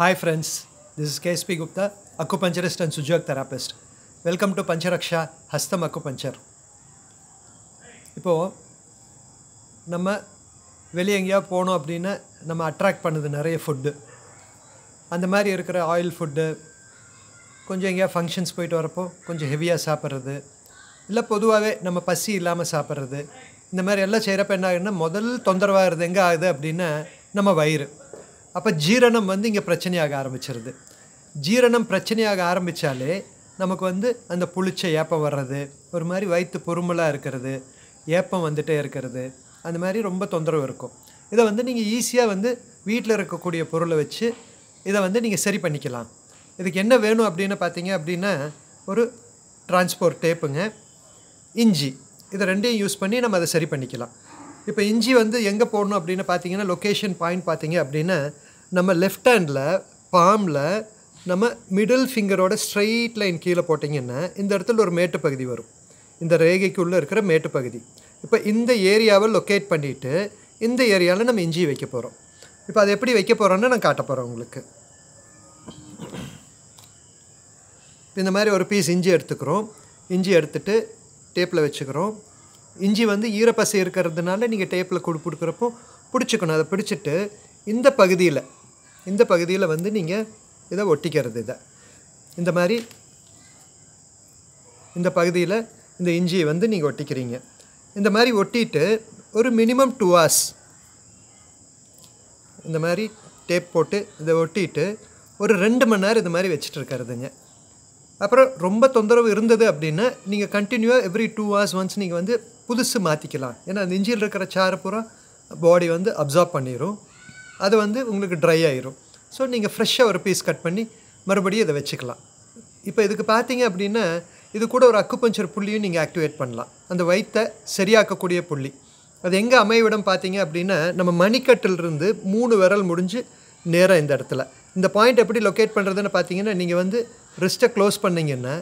Hi friends, this KSP Gupta Gupta, puncturist and Sujog therapist. Welcome to Pancharaksha Hastam acupuncture இப்போது நம்ம வெளியே எங்கேயா போனோம் அப்படின்னா நம்ம அட்ராக்ட் பண்ணுது நிறைய ஃபுட்டு அந்த மாதிரி இருக்கிற ஆயில் ஃபுட்டு கொஞ்சம் எங்கேயா ஃபங்க்ஷன்ஸ் போயிட்டு வரப்போ கொஞ்சம் ஹெவியாக சாப்பிட்றது இல்லை பொதுவாகவே நம்ம பசி இல்லாமல் சாப்பிட்றது இந்த மாதிரி எல்லாம் செய்கிறப்ப என்ன ஆகுதுன்னா முதல் தொந்தரவாகிறது எங்கே ஆகுது அப்படின்னா நம்ம வயிறு அப்போ ஜீரணம் வந்து இங்கே பிரச்சனையாக ஆரம்பிச்சிருது ஜீரணம் பிரச்சனையாக ஆரம்பித்தாலே நமக்கு வந்து அந்த புளிச்ச ஏப்பம் வர்றது ஒரு மாதிரி வயிற்று பொறுமலாக இருக்கிறது ஏப்பம் வந்துகிட்டே இருக்கிறது அந்த மாதிரி ரொம்ப தொந்தரவு இருக்கும் இதை வந்து நீங்கள் ஈஸியாக வந்து வீட்டில் இருக்கக்கூடிய பொருளை வச்சு இதை வந்து நீங்கள் சரி பண்ணிக்கலாம் இதுக்கு என்ன வேணும் அப்படின்னு பார்த்தீங்க அப்படின்னா ஒரு டிரான்ஸ்போர்ட் டேப்புங்க இஞ்சி இதை ரெண்டையும் யூஸ் பண்ணி நம்ம அதை சரி பண்ணிக்கலாம் இப்போ இஞ்சி வந்து எங்கே போடணும் அப்படின்னு பார்த்தீங்கன்னா லொக்கேஷன் பாயிண்ட் பார்த்தீங்க அப்படின்னா நம்ம லெஃப்ட் ஹேண்டில் பாமில் நம்ம மிடில் ஃபிங்கரோட ஸ்ட்ரைட் லைன் கீழே போட்டிங்கன்னா இந்த இடத்துல ஒரு மேட்டு பகுதி வரும் இந்த ரேகைக்குள்ளே இருக்கிற மேட்டு பகுதி இப்போ இந்த ஏரியாவை லொக்கேட் பண்ணிவிட்டு இந்த ஏரியாவில் நம்ம இஞ்சி வைக்க போகிறோம் இப்போ அதை எப்படி வைக்க போகிறோன்னு நான் காட்ட போகிறேன் உங்களுக்கு இந்த மாதிரி ஒரு பீஸ் இஞ்சி எடுத்துக்கிறோம் இஞ்சி எடுத்துட்டு டேப்பில் வச்சுக்கிறோம் இஞ்சி வந்து ஈரப்பசை இருக்கிறதுனால நீங்கள் டேப்பில் கொடு கொடுக்குறப்போ பிடிச்சிக்கணும் அதை பிடிச்சிட்டு இந்த பகுதியில் இந்த பகுதியில் வந்து நீங்கள் இதை ஒட்டிக்கிறது இதை இந்த மாதிரி இந்த பகுதியில் இந்த இஞ்சியை வந்து நீங்கள் ஒட்டிக்கிறீங்க இந்த மாதிரி ஒட்டிட்டு ஒரு மினிமம் டூ ஹவர்ஸ் இந்த மாதிரி டேப் போட்டு இதை ஒட்டிட்டு ஒரு ரெண்டு மணி நேரம் இது மாதிரி வச்சுட்டு இருக்கிறதுங்க அப்புறம் ரொம்ப தொந்தரவு இருந்தது அப்படின்னா நீங்கள் கண்டினியூவாக எவ்ரி டூ ஹவர்ஸ் ஒன்ஸ் நீங்கள் வந்து புதுசு மாற்றிக்கலாம் ஏன்னா அந்த இஞ்சியில் இருக்கிற சாரை பூரா பாடி வந்து அப்சார்ப் பண்ணிடும் அது வந்து உங்களுக்கு ட்ரை ஆயிரும் ஸோ நீங்கள் ஃப்ரெஷ்ஷாக ஒரு பீஸ் கட் பண்ணி மறுபடியும் இதை வச்சுக்கலாம் இப்போ இதுக்கு பார்த்தீங்க அப்படின்னா இது கூட ஒரு அக்குப்பஞ்சர் புள்ளியும் நீங்கள் ஆக்டிவேட் பண்ணலாம் அந்த வயிற்றை சரியாக்கக்கூடிய புள்ளி அது எங்கே அமைவிடம் பார்த்தீங்க அப்படின்னா நம்ம மணிக்கட்டிலிருந்து மூணு விரல் முடிஞ்சு நேராக இந்த இடத்துல இந்த பாயிண்ட் எப்படி லொக்கேட் பண்ணுறதுன்னு பார்த்தீங்கன்னா நீங்கள் வந்து ரிஸ்ட்டை க்ளோஸ் பண்ணிங்கன்னா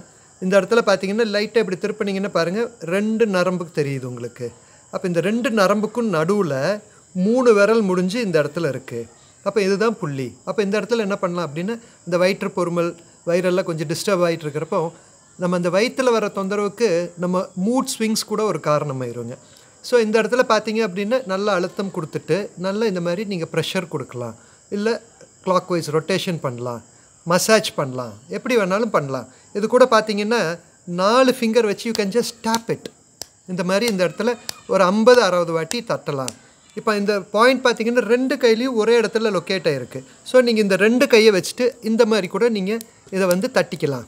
இந்த இடத்துல பார்த்தீங்கன்னா லைட்டாக இப்படி திருப்பினீங்கன்னா பாருங்கள் ரெண்டு நரம்புக்கு தெரியுது உங்களுக்கு அப்போ இந்த ரெண்டு நரம்புக்கும் நடுவில் மூணு விரல் முடிஞ்சு இந்த இடத்துல இருக்குது அப்போ இதுதான் புள்ளி அப்போ இந்த இடத்துல என்ன பண்ணலாம் அப்படின்னா இந்த வயிற்று பொறுமல் வயிறெல்லாம் கொஞ்சம் டிஸ்டர்ப் ஆகிட்டு இருக்கிறப்போ நம்ம அந்த வயிற்றில் வர தொந்தரவுக்கு நம்ம மூட் ஸ்விங்ஸ் கூட ஒரு காரணமாயிருங்க ஸோ இந்த இடத்துல பார்த்தீங்க அப்படின்னா நல்ல அழுத்தம் கொடுத்துட்டு நல்ல இந்த மாதிரி நீங்கள் ப்ரெஷர் கொடுக்கலாம் இல்லை கிளாக் வைஸ் ரொட்டேஷன் பண்ணலாம் மசாஜ் பண்ணலாம் எப்படி வேணாலும் பண்ணலாம் இது கூட பார்த்தீங்கன்னா நாலு ஃபிங்கர் வச்சு you can just tap it இந்த மாதிரி இந்த இடத்துல ஒரு ஐம்பது அறுபது வாட்டி தட்டலாம் இப்போ இந்த பாயிண்ட் பார்த்தீங்கன்னா ரெண்டு கையிலையும் ஒரே இடத்துல லொக்கேட் ஆகிருக்கு ஸோ நீங்கள் இந்த ரெண்டு கையை வச்சுட்டு இந்த மாதிரி கூட நீங்கள் இதை வந்து தட்டிக்கலாம்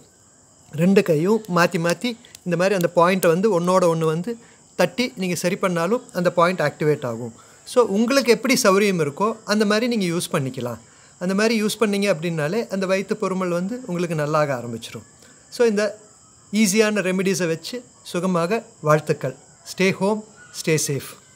ரெண்டு கையும் மாற்றி மாற்றி இந்த மாதிரி அந்த பாயிண்ட்டை வந்து ஒன்றோட ஒன்று வந்து தட்டி நீங்கள் சரி பண்ணாலும் அந்த பாயிண்ட் ஆக்டிவேட் ஆகும் ஸோ உங்களுக்கு எப்படி சௌரியம் இருக்கோ அந்த மாதிரி நீங்கள் யூஸ் பண்ணிக்கலாம் அந்த மாதிரி யூஸ் பண்ணிங்க அப்படின்னாலே அந்த வயிற்று பொறுமல் வந்து உங்களுக்கு நல்லாக ஆரம்பிச்சிடும் ஸோ இந்த ஈஸியான ரெமிடிஸை வச்சு சுகமாக வாழ்த்துக்கள் ஸ்டே ஹோம் ஸ்டே சேஃப்